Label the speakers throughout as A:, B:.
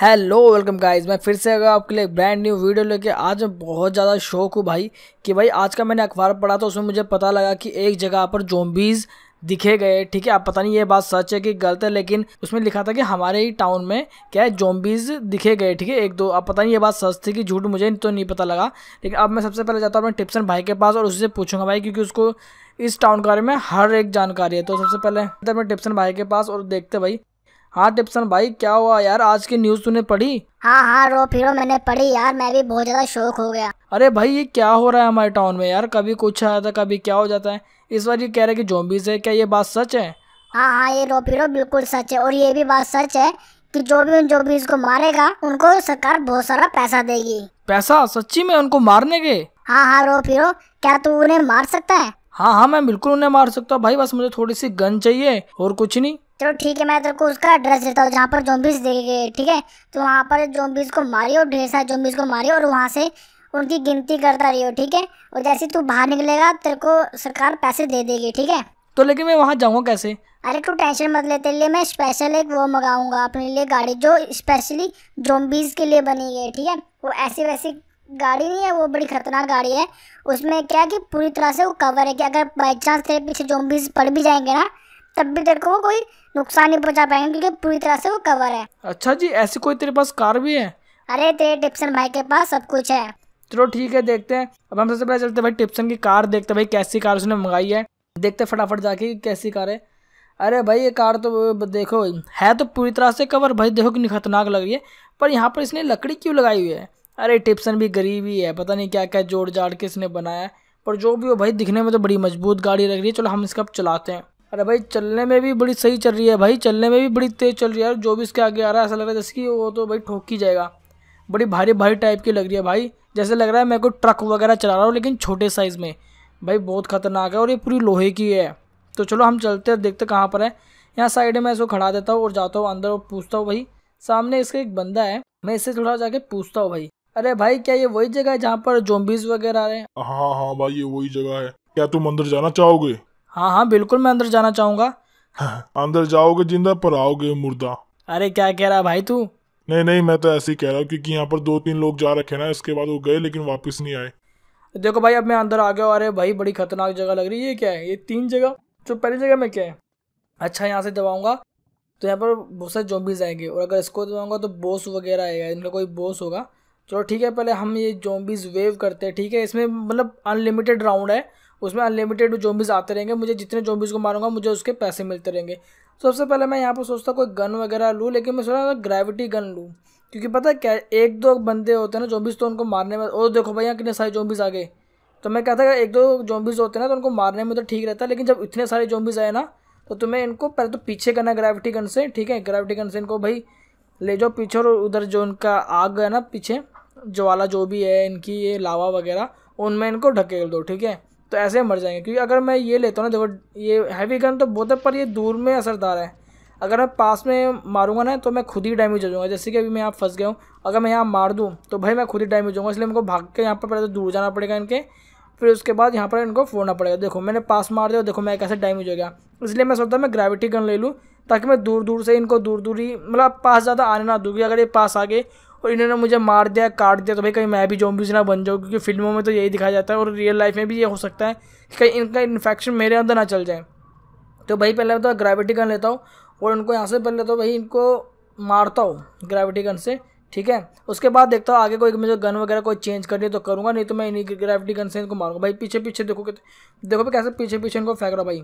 A: hello welcome guys मैं फिर से अगर आपके लिए ब्रांड न्यू वीडियो लेके आज मैं बहुत ज़्यादा शौक हूँ भाई कि भाई आज का मैंने अखबार पढ़ा तो उसमें मुझे पता लगा कि एक जगह पर जोम्बीज़ दिखे गए ठीक है आप पता नहीं ये बात सच है कि गलत है लेकिन उसमें लिखा था कि हमारे ही टाउन में क्या है जोम्बीज दिखे गए ठीक है एक दो आप पता नहीं ये बात सच थी कि झूठ मुझे तो नहीं पता लगा लेकिन अब मैं सबसे पहले जाता हूँ अपने टिप्सन भाई के पास और उससे पूछूंगा भाई क्योंकि उसको इस टाउन के बारे में हर एक जानकारी है तो सबसे पहले मैं टिप्सन भाई के पास और देखते भाई हाँ टिप्सन भाई क्या हुआ यार आज की न्यूज़ तूने
B: पढ़ी हाँ हाँ रो फिरो मैंने पढ़ी यार मैं भी बहुत ज़्यादा शौक हो गया
A: अरे भाई ये क्या हो रहा है हमारे टाउन में यार कभी कुछ था कभी क्या हो जाता है इस बार ये कह रहे की जोबीज है क्या ये बात सच है
B: हाँ हाँ ये रो फिरो बिल्कुल सच है और ये भी बात सच है कि जो भी उन भी को मारेगा उनको सरकार बहुत सारा पैसा देगी
A: पैसा सच्ची में उनको मारने के
B: हाँ हाँ रो फिरो क्या तू उन्हें मार सकता है
A: हाँ हाँ मैं बिल्कुल उन्हें मार सकता हूँ भाई बस मुझे थोड़ी सी गन चाहिए और कुछ नहीं
B: चलो ठीक है मैं तेरे को उसका एड्रेस देता हूँ जहाँ पर जोम्बिस देंगे ठीक है तो वहाँ पर जोम्बिस को मारियो ढेर सारे जोम्बिस को मारियो और वहाँ से उनकी गिनती करता रही हो ठीक है और जैसे तू बाहर निकलेगा तेरे को सरकार पैसे दे देगी ठीक है तो लेकिन मैं वहाँ जाऊँगा कैसे अरे तू टेंशन मत ले लिए मैं स्पेशल एक वो मंगाऊंगा अपने लिए गाड़ी जो स्पेशली जोम्बीज के लिए बनी है ठीक है वो ऐसी वैसी गाड़ी नहीं है वो बड़ी खतरनाक गाड़ी है उसमें क्या कि पूरी तरह से वो कवर है कि अगर बाई चांस तेरे पीछे जोम्बीज पड़ भी जाएंगे ना तब भी तेरे को वो कोई नुकसान नहीं पहुंचा पाएंगे क्योंकि पूरी तरह से वो कवर है
A: अच्छा जी ऐसी कोई तेरे पास कार भी है
B: अरे तेरे टिप्सन भाई के पास सब कुछ है चलो ठीक है देखते हैं अब हम
A: सबसे पहले चलते भाई टिप्सन की कार देखते भाई कैसी कार उसने मंगाई है देखते फटाफट जाके कैसी कार है अरे भाई ये कार तो देखो है तो पूरी तरह से कवर भाई देखो कितनी खतरनाक लग रही है पर यहाँ पर इसने लकड़ी क्यों लगाई हुई है अरे टिप्सन भी गरीब ही है पता नहीं क्या क्या जोड़ जाड़ के इसने बनाया है पर जो भी हो भाई दिखने में तो बड़ी मजबूत गाड़ी लग रही है चलो हम इसका अब चलाते हैं अरे भाई चलने में भी बड़ी सही चल रही है भाई चलने में भी बड़ी तेज़ चल रही है और जो भी इसके आगे आ रहा है ऐसा लग रहा है जैसे कि वो तो भाई ठोक ही जाएगा बड़ी भारी भारी टाइप की लग रही है भाई जैसे लग रहा है मैं कोई ट्रक वगैरह चला रहा हूँ लेकिन छोटे साइज़ में भाई बहुत ख़तरनाक है और ये पूरी लोहे की है तो चलो हम चलते हैं देखते कहाँ पर है यहाँ साइड में इसको खड़ा देता हूँ और जाता हूँ अंदर और पूछता हूँ भाई सामने इसका एक बंदा है मैं इससे थोड़ा जाके पूछता हूँ भाई अरे भाई क्या ये वही जगह है जहाँ पर जोम्बीज वगैरह आ रहे हैं हाँ, हाँ हाँ भाई ये वही जगह है क्या तुम अंदर जाना चाहोगे हाँ हाँ बिल्कुल मैं अंदर जाना चाहूँगा अंदर जाओगे जिंदा पर आओगे मुर्दा अरे क्या कह रहा भाई तू नहीं नहीं मैं तो ऐसे ही कह रहा हूँ क्योंकि यहाँ पर दो तीन लोग जा रखे ना इसके बाद वो गए लेकिन वापस नहीं आए देखो भाई अब मैं अंदर आ गया अरे भाई बड़ी खतरनाक जगह लग रही है ये क्या है ये तीन जगह जो पहली जगह में क्या है अच्छा यहाँ से दबाऊंगा तो यहाँ पर बहुत सारे जोम्बीज आएंगे और अगर इसको दबाऊंगा तो बॉस वगैरह आएगा इनका कोई बॉस होगा चलो ठीक है पहले हम ये जोम्बीज वेव करते हैं ठीक है इसमें मतलब अनलिमिटेड राउंड है उसमें अनलिमिटेड जोम्बिस आते रहेंगे मुझे जितने जोम्बिस को मारूंगा मुझे उसके पैसे मिलते रहेंगे सबसे पहले मैं यहाँ पर सोचता कोई गन वगैरह लूँ लेकिन मैं सोचा ग्रेविटी गन लूँ क्योंकि पता है क्या एक दो बंदे होते हैं ना जोम्बिस तो उनको मारने में और देखो भाई यहाँ कितने सारे जोम्बिस आ गए तो मैं कहता एक दो जोम्बिस होते हैं ना तो उनको मारने में तो ठीक रहता है लेकिन जब इतने सारे जोम्बिस आए ना तो तुम्हें इनको पहले तो पीछे करना ग्रेविटी गन से ठीक है ग्रेविटी गन से इनको भाई ले जाओ पीछे और उधर जो इनका आग है ना पीछे ज्वाला जो भी है इनकी ये लावा वगैरह उनमें इनको ढकेल दो ठीक है तो ऐसे मर जाएंगे क्योंकि अगर मैं ये लेता हूँ ना देखो ये हैवी गन तो बहुत है पर ये दूर में असरदार है अगर मैं पास में मारूंगा ना तो मैं खुद ही डैमेज हो जाऊँगा जैसे कि अभी मैं यहाँ फंस गया हूँ अगर मैं यहाँ मार दूँ तो भाई मैं खुद ही डैमेज होगा इसलिए मेरे को भाग के यहाँ पर पहले तो दूर जाना पड़ेगा इनके फिर उसके बाद यहाँ पर इनको फोड़ना पड़ेगा देखो मैंने पास मार दिया देखो मैं कैसे डैमेज हो गया इसलिए मैं सोचता मैं ग्रेविटी गन ले लूँ ताकि मैं दूर दूर से इनको दूर दूर ही मतलब पास ज़्यादा आने ना दूँगी अगर ये पास आ गए और इन्होंने मुझे मार दिया काट दिया तो भाई कहीं मैं भी जोम्बिस ना बन जाऊँ क्योंकि फिल्मों में तो यही दिखाया जाता है और रियल लाइफ में भी ये हो सकता है कि कहीं इनका इन्फेक्शन मेरे अंदर ना चल जाए तो भाई पहले मैं तो ग्रेविटी गन लेता हूँ और उनको यहाँ से पहले तो भाई इनको मारता हूँ ग्रेविटी गन से ठीक है उसके बाद देखता हूँ आगे कोई मुझे गन वगैरह कोई चेंज करनी तो करूँगा नहीं तो मैं इन्हीं ग्रेविटी गन से इनको मारूँगा भाई पीछे पीछे देखो कि देखो भाई कैसे पीछे पीछे इनको फेंक रहा भाई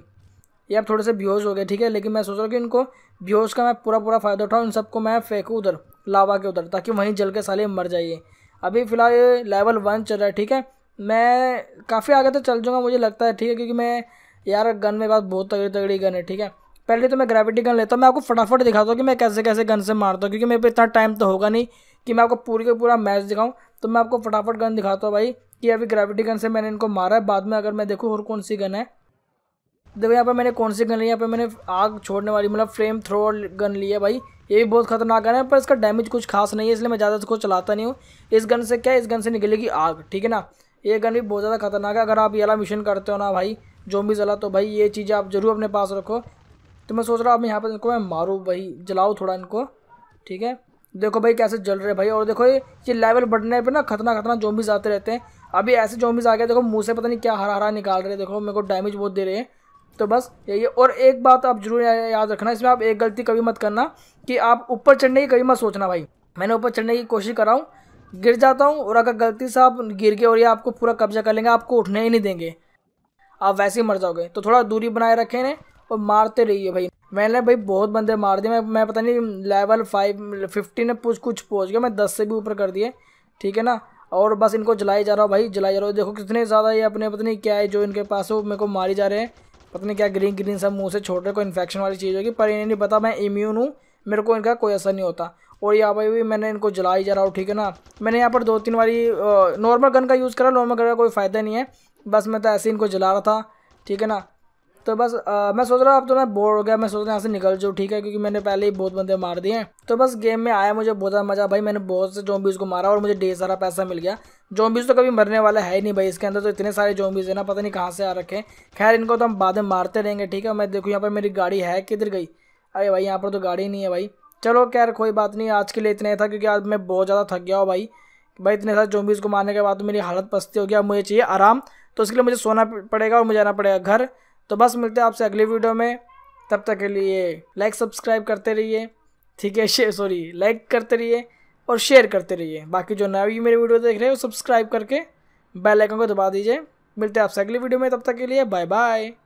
A: ये अब थोड़े से बेहोश हो गए ठीक है लेकिन मैं सोच रहा हूँ कि इनको बेहोश का मैं पूरा पूरा फ़ायदा उठाऊँ इन सबको मैं फेंकूँ उधर लावा के उधर ताकि वहीं जल के साले मर जाइए अभी फ़िलहाल लेवल वन चल रहा है ठीक है मैं काफ़ी आगे तो चल जाऊँगा मुझे लगता है ठीक है क्योंकि मैं यार गन मेरे पास बहुत तगड़ी तगड़ी गन है ठीक है पहले तो मैं ग्रेविटी गन लेता हूँ मैं आपको फटाफट दिखाता हूँ कि मैं कैसे कैसे गन से मारता हूँ क्योंकि मेरे पे इतना टाइम तो होगा नहीं कि मैं आपको पूरी का पूरा मैच दिखाऊँ तो मैं आपको फटाफट गन दिखाता हूँ भाई कि अभी ग्रेविटी गन से मैंने इनको मारा है बाद में अगर मैं देखूँ और कौन सी गन है देखो यहाँ पर मैंने कौन सी गन ली यहाँ पर मैंने आग छोड़ने वाली मतलब फ्लेम थ्रो गन ली है भाई ये भी बहुत खतरनाक गन है पर इसका डैमेज कुछ खास नहीं है इसलिए मैं ज़्यादा इसको चलाता नहीं हूँ इस गन से क्या इस गन से निकलेगी आग ठीक है ना ये गन भी बहुत ज़्यादा खतरनाक है अगर आप ये वाला मिशन करते हो ना भाई जो भी जला तो भाई ये चीज़ें आप जरूर अपने पास रखो तो मैं सोच रहा हूँ अब यहाँ पर इनको मैं मारूँ भाई जलाओ थोड़ा इनको ठीक है देखो भाई कैसे जल रहे भाई और देखो ये ये लेवल बढ़ने पर ना खतना खतना भी आते रहते हैं अभी ऐसे जो आ गया देखो मुँह से पता नहीं क्या हरा हरा निकाल रहे देखो मेरे को डैमेज बहुत दे रहे हैं तो बस यही है और एक बात आप जरूर याद रखना इसमें आप एक गलती कभी मत करना कि आप ऊपर चढ़ने की कभी मत सोचना भाई मैंने ऊपर चढ़ने की कोशिश करा हूँ गिर जाता हूँ और अगर गलती से आप गिर गए और ये आपको पूरा कब्जा कर लेंगे आपको उठने ही नहीं देंगे आप वैसे ही मर जाओगे तो थोड़ा दूरी बनाए रखे ने और मारते रहिए भाई मैंने भाई बहुत बंदे मार दिए मैं मैं पता नहीं लेवल फाइव फिफ्टी ने कुछ कुछ पहुँच गया मैं दस से भी ऊपर कर दिए ठीक है ना और बस इनको जलाई जा रहा हूँ भाई जलाए जा रहा हूँ देखो कितने ज़्यादा ये अपने पता नहीं क्या है जो इनके पास हो वो मेरे को मारी जा रहे हैं पता नहीं क्या ग्रीन ग्रीन सब मुँह से छोटे को इन्फेक्शन वाली चीज़ होगी पर इन्हें नहीं पता मैं इम्यून हूँ मेरे को इनका कोई असर नहीं होता और यहाँ पर भी मैंने इनको जला ही जा रहा हूँ ठीक है ना मैंने यहाँ पर दो तीन बारी नॉर्मल गन का यूज़ करा नॉर्मल गन का कोई फ़ायदा नहीं है बस मैं तो ऐसे ही इनको जला रहा था ठीक है ना तो बस आ, मैं सोच रहा हूँ अब तो मैं बोर हो गया मैं सोच रहा हूँ यहाँ से निकल जाऊँ ठीक है क्योंकि मैंने पहले ही बहुत बंदे मार दिए हैं तो बस गेम में आया मुझे बहुत ज़्यादा मज़ा भाई मैंने बहुत से जॉम्बीज़ को मारा और मुझे ढेर सारा पैसा मिल गया जॉम्बीज़ तो कभी मरने वाला है ही नहीं भाई इसके अंदर तो इतने सारे जॉम्बीज़ है ना पता नहीं कहाँ से आ रखे खैर इनको तो हम बाद में मारते रहेंगे ठीक है मैं देखूँ यहाँ पर मेरी गाड़ी है किधर गई अरे भाई यहाँ पर तो गाड़ी नहीं है भाई चलो खैर कोई बात नहीं आज के लिए इतना ही था क्योंकि आज मैं बहुत ज़्यादा थक गया हूँ भाई भाई इतने सारे जॉम्बीज़ को मारने के बाद तो मेरी हालत पस्ती हो गया अब मुझे चाहिए आराम तो इसके लिए मुझे सोना पड़ेगा और मुझे जाना पड़ेगा घर तो बस मिलते हैं आपसे अगली वीडियो में तब तक के लिए लाइक सब्सक्राइब करते रहिए ठीक है शेयर सॉरी लाइक करते रहिए और शेयर करते रहिए बाकी जो नवी मेरी वीडियो देख रहे हो सब्सक्राइब करके बेल आइकन को दबा दीजिए मिलते हैं आपसे अगली वीडियो में तब तक के लिए बाय बाय